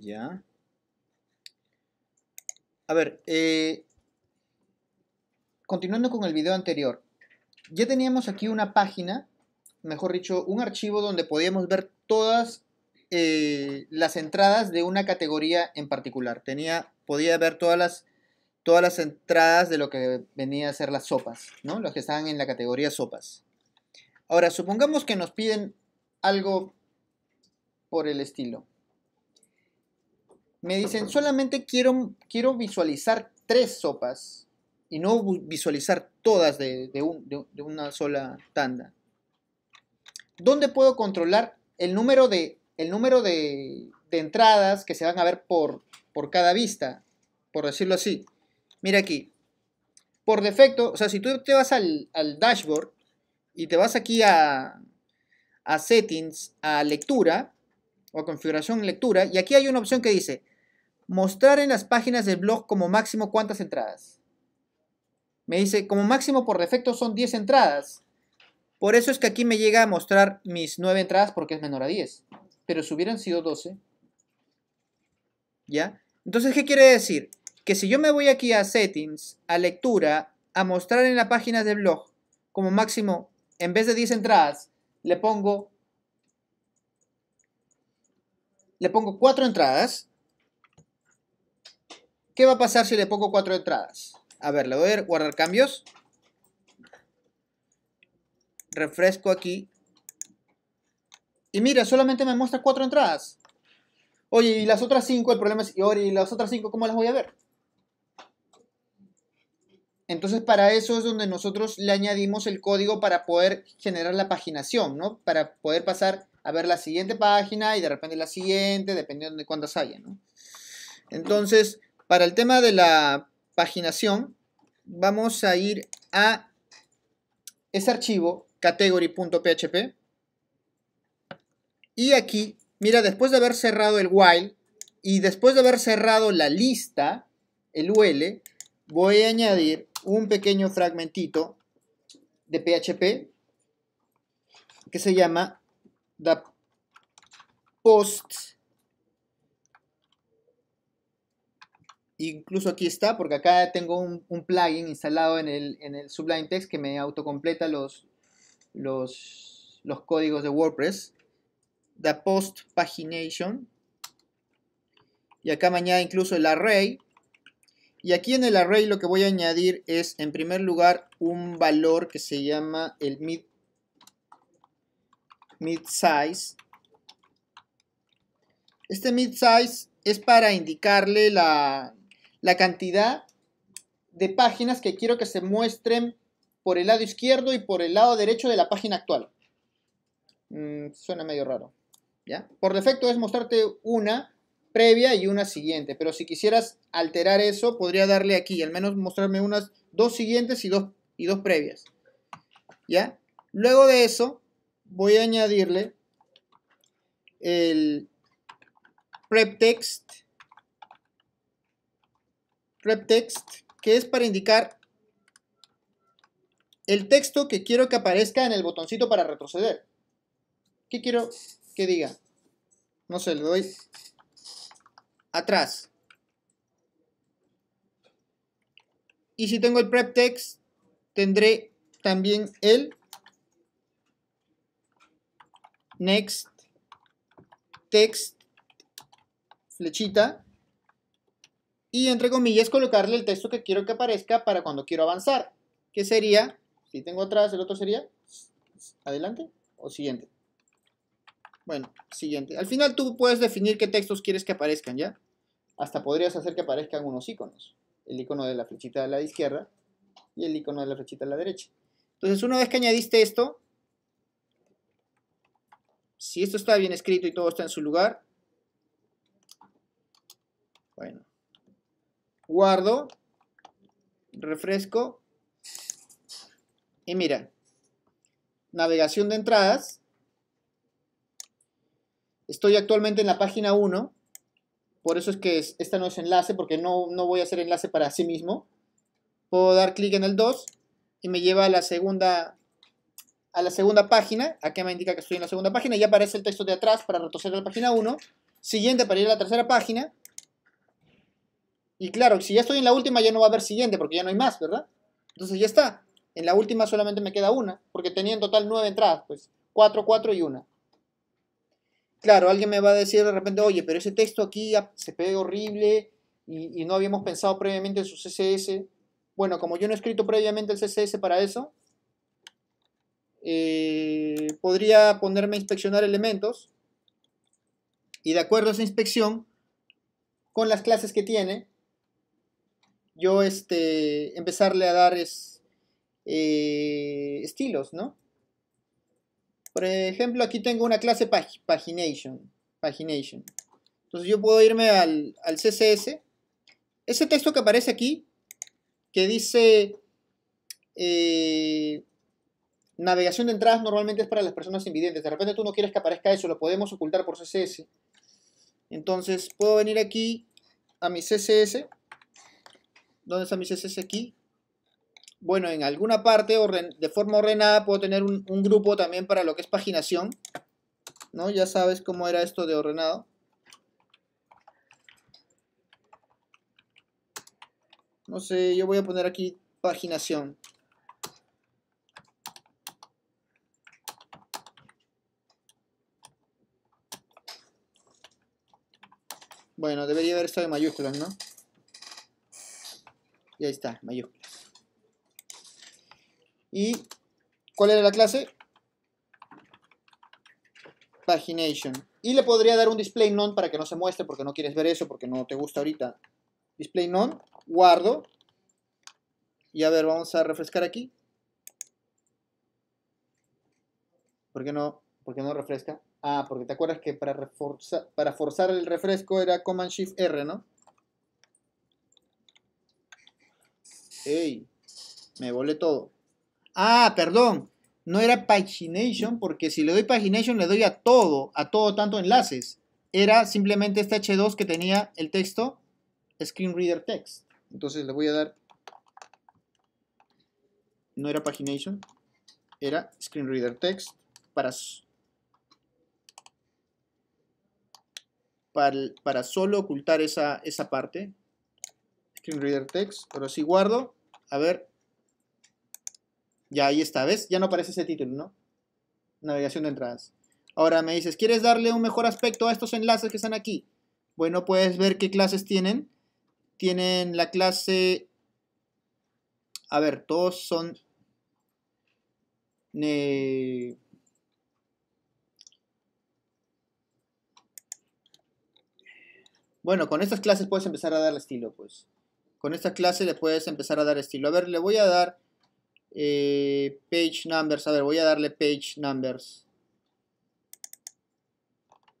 Ya. A ver, eh, continuando con el video anterior. Ya teníamos aquí una página, mejor dicho, un archivo donde podíamos ver todas eh, las entradas de una categoría en particular. Tenía, podía ver todas las, todas las entradas de lo que venía a ser las sopas, ¿no? Los que estaban en la categoría sopas. Ahora, supongamos que nos piden algo por el estilo me dicen, solamente quiero, quiero visualizar tres sopas y no visualizar todas de, de, una sola tanda. ¿Dónde puedo controlar el número de, el número de, entradas que se van a ver por, por cada vista? Por decirlo así. Mira aquí. Por defecto, o sea, si tú te vas al, dashboard y te vas aquí a, a settings, a lectura o a configuración lectura, y aquí hay una opción que dice Mostrar en las páginas del blog como máximo cuántas entradas. Me dice, como máximo por defecto son 10 entradas. Por eso es que aquí me llega a mostrar mis 9 entradas porque es menor a 10. Pero si hubieran sido 12, ¿ya? Entonces, ¿qué quiere decir? Que si yo me voy aquí a settings, a lectura, a mostrar en la página del blog, como máximo, en vez de 10 entradas, le pongo le pongo 4 entradas, ¿Qué va a pasar si le pongo cuatro entradas? A ver, le voy a ver, guardar cambios. Refresco aquí. Y mira, solamente me muestra cuatro entradas. Oye, y las otras cinco, el problema es, y ahora, y las otras cinco, ¿cómo las voy a ver? Entonces, para eso es donde nosotros le añadimos el código para poder generar la paginación, ¿no? Para poder pasar a ver la siguiente página y de repente la siguiente, dependiendo de cuántas haya, ¿no? Entonces, para el tema de la paginación, vamos a ir a ese archivo category.php y aquí, mira, después de haber cerrado el while y después de haber cerrado la lista, el UL, voy a añadir un pequeño fragmentito de PHP que se llama the post Incluso aquí está, porque acá tengo un, plugin instalado en el, en el, Sublime Text que me autocompleta los, los, códigos de WordPress. The post pagination. Y acá me incluso el array. Y aquí en el array lo que voy a añadir es, en primer lugar, un valor que se llama el mid, mid size. Este mid size es para indicarle la, la cantidad de páginas que quiero que se muestren por el lado izquierdo y por el lado derecho de la página actual. Mm, suena medio raro. ¿ya? Por defecto es mostrarte una previa y una siguiente, pero si quisieras alterar eso, podría darle aquí, al menos mostrarme unas dos siguientes y dos, y dos previas. ¿ya? Luego de eso, voy a añadirle el prep text text que es para indicar el texto que quiero que aparezca en el botoncito para retroceder. ¿Qué quiero que diga? No sé, le doy atrás. Y si tengo el prep text, tendré también el next text flechita y entre comillas colocarle el texto que quiero que aparezca para cuando quiero avanzar, que sería, si tengo atrás, el otro sería adelante o siguiente. Bueno, siguiente. Al final tú puedes definir qué textos quieres que aparezcan, ¿ya? Hasta podrías hacer que aparezcan unos iconos. El icono de la flechita a la izquierda y el icono de la flechita a la derecha. Entonces, una vez que añadiste esto, si esto está bien escrito y todo está en su lugar, guardo, refresco y mira, navegación de entradas. Estoy actualmente en la página 1, por eso es que esta no es enlace, porque no, no voy a hacer enlace para sí mismo. Puedo dar clic en el 2 y me lleva a la segunda a la segunda página, aquí me indica que estoy en la segunda página, y aparece el texto de atrás para retroceder a la página 1, siguiente para ir a la tercera página, y claro, si ya estoy en la última ya no va a haber siguiente porque ya no hay más, ¿verdad? Entonces ya está. En la última solamente me queda una, porque tenía en total nueve entradas, pues cuatro, cuatro y una. Claro, alguien me va a decir de repente, oye, pero ese texto aquí se pega horrible y, no habíamos pensado previamente en su CSS. Bueno, como yo no he escrito previamente el CSS para eso, eh, podría ponerme a inspeccionar elementos y de acuerdo a esa inspección, con las clases que tiene, yo este, empezarle a dar es, eh, estilos, ¿no? Por ejemplo, aquí tengo una clase pagination, pagination. Entonces yo puedo irme al, al CSS. Ese texto que aparece aquí, que dice eh, navegación de entradas normalmente es para las personas invidentes. De repente tú no quieres que aparezca eso, lo podemos ocultar por CSS. Entonces puedo venir aquí a mi CSS ¿Dónde está mis CSS aquí? Bueno, en alguna parte de forma ordenada puedo tener un, grupo también para lo que es paginación. ¿No? Ya sabes cómo era esto de ordenado. No sé, yo voy a poner aquí paginación. Bueno, debería haber estado en mayúsculas, ¿no? Y ahí está, mayúsculas. ¿Y cuál era la clase? Pagination. Y le podría dar un display non para que no se muestre porque no quieres ver eso, porque no te gusta ahorita. Display non, guardo. Y a ver, vamos a refrescar aquí. ¿Por qué no, por no refresca? Ah, porque te acuerdas que para, para forzar el refresco era Command Shift R, ¿no? Ey, me volé todo. Ah, perdón. No era pagination, porque si le doy pagination le doy a todo, a todo tanto enlaces. Era simplemente este H2 que tenía el texto screen reader text. Entonces le voy a dar... No era pagination, era screen reader text para, para, solo ocultar esa, esa parte. Screen reader text. Pero si guardo a ver. Ya ahí está, ¿ves? Ya no aparece ese título, ¿no? Navegación de entradas. Ahora me dices, ¿quieres darle un mejor aspecto a estos enlaces que están aquí? Bueno, puedes ver qué clases tienen. Tienen la clase... A ver, todos son... Bueno, con estas clases puedes empezar a darle estilo, pues con esta clase le puedes empezar a dar estilo. A ver, le voy a dar eh, page numbers. A ver, voy a darle page numbers.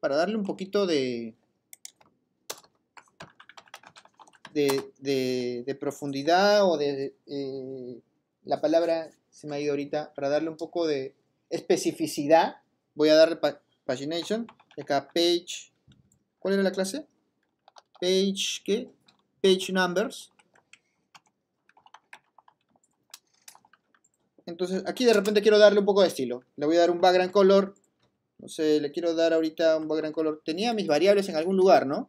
Para darle un poquito de, de, profundidad o de... Eh, la palabra se me ha ido ahorita. Para darle un poco de especificidad, voy a darle Pagination. pagination. Acá page... ¿Cuál era la clase? Page, ¿qué? Page numbers. Entonces aquí de repente quiero darle un poco de estilo. Le voy a dar un background color. No sé, le quiero dar ahorita un background color. Tenía mis variables en algún lugar, ¿no?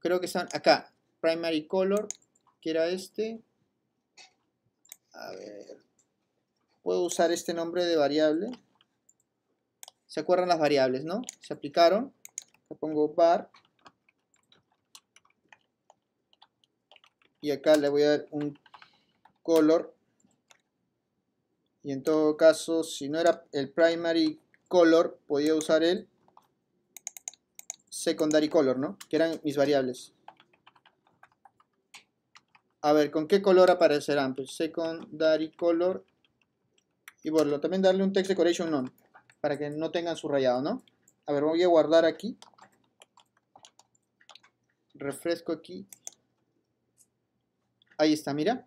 Creo que están acá. Primary color, que era este. A ver. Puedo usar este nombre de variable. ¿Se acuerdan las variables, no? Se aplicaron. Le pongo bar. Y acá le voy a dar un color y en todo caso si no era el primary color podía usar el secondary color, ¿no? Que eran mis variables. A ver, ¿con qué color aparecerán? Pues secondary color y bueno, también darle un text decoration none para que no tengan subrayado, ¿no? A ver, voy a guardar aquí. Refresco aquí. Ahí está, mira.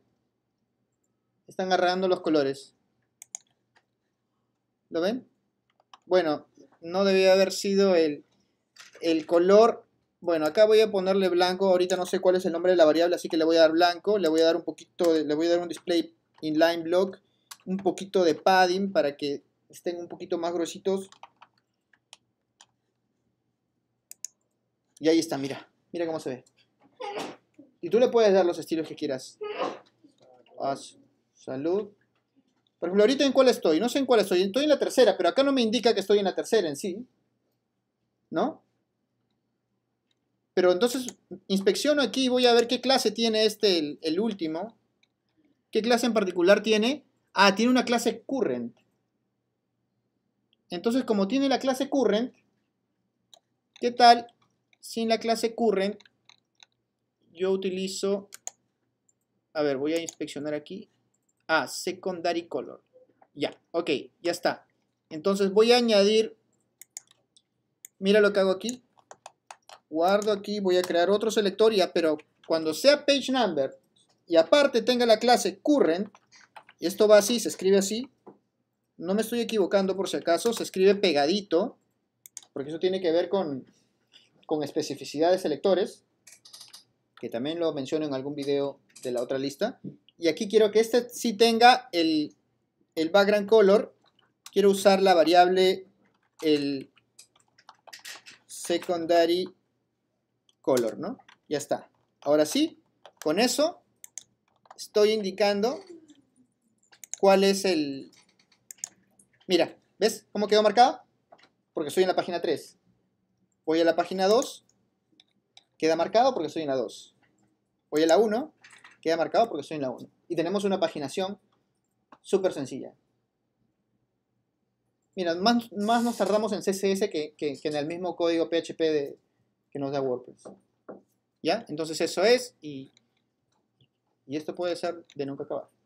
Están agarrando los colores. ¿Lo ven? Bueno, no debía haber sido el, color. Bueno, acá voy a ponerle blanco. Ahorita no sé cuál es el nombre de la variable, así que le voy a dar blanco. Le voy a dar un poquito, le voy a dar un display inline block. Un poquito de padding para que estén un poquito más gruesitos. Y ahí está, mira. Mira cómo se ve. Y tú le puedes dar los estilos que quieras. Salud. Por ejemplo, ahorita en cuál estoy, no sé en cuál estoy, estoy en la tercera, pero acá no me indica que estoy en la tercera en sí, ¿no? Pero entonces inspecciono aquí y voy a ver qué clase tiene este, el, último. ¿Qué clase en particular tiene? Ah, tiene una clase current. Entonces, como tiene la clase current, ¿qué tal sin la clase current yo utilizo... A ver, voy a inspeccionar aquí a secondary color. Ya, ok, ya está. Entonces voy a añadir, mira lo que hago aquí. Guardo aquí, voy a crear otro selector, ya, pero cuando sea page number y aparte tenga la clase current, esto va así, se escribe así. No me estoy equivocando por si acaso, se escribe pegadito, porque eso tiene que ver con, con especificidad de selectores, que también lo menciono en algún video de la otra lista y aquí quiero que este sí tenga el, background color. Quiero usar la variable el secondary color, ¿no? Ya está. Ahora sí, con eso estoy indicando cuál es el... Mira, ¿ves cómo quedó marcado? Porque estoy en la página 3. Voy a la página 2, queda marcado porque estoy en la 2. Voy a la 1, Queda marcado porque estoy en la 1. Y tenemos una paginación súper sencilla. Mira, más, nos tardamos en CSS que, en el mismo código PHP que nos da WordPress. ¿Ya? Entonces eso es y esto puede ser de nunca acabar.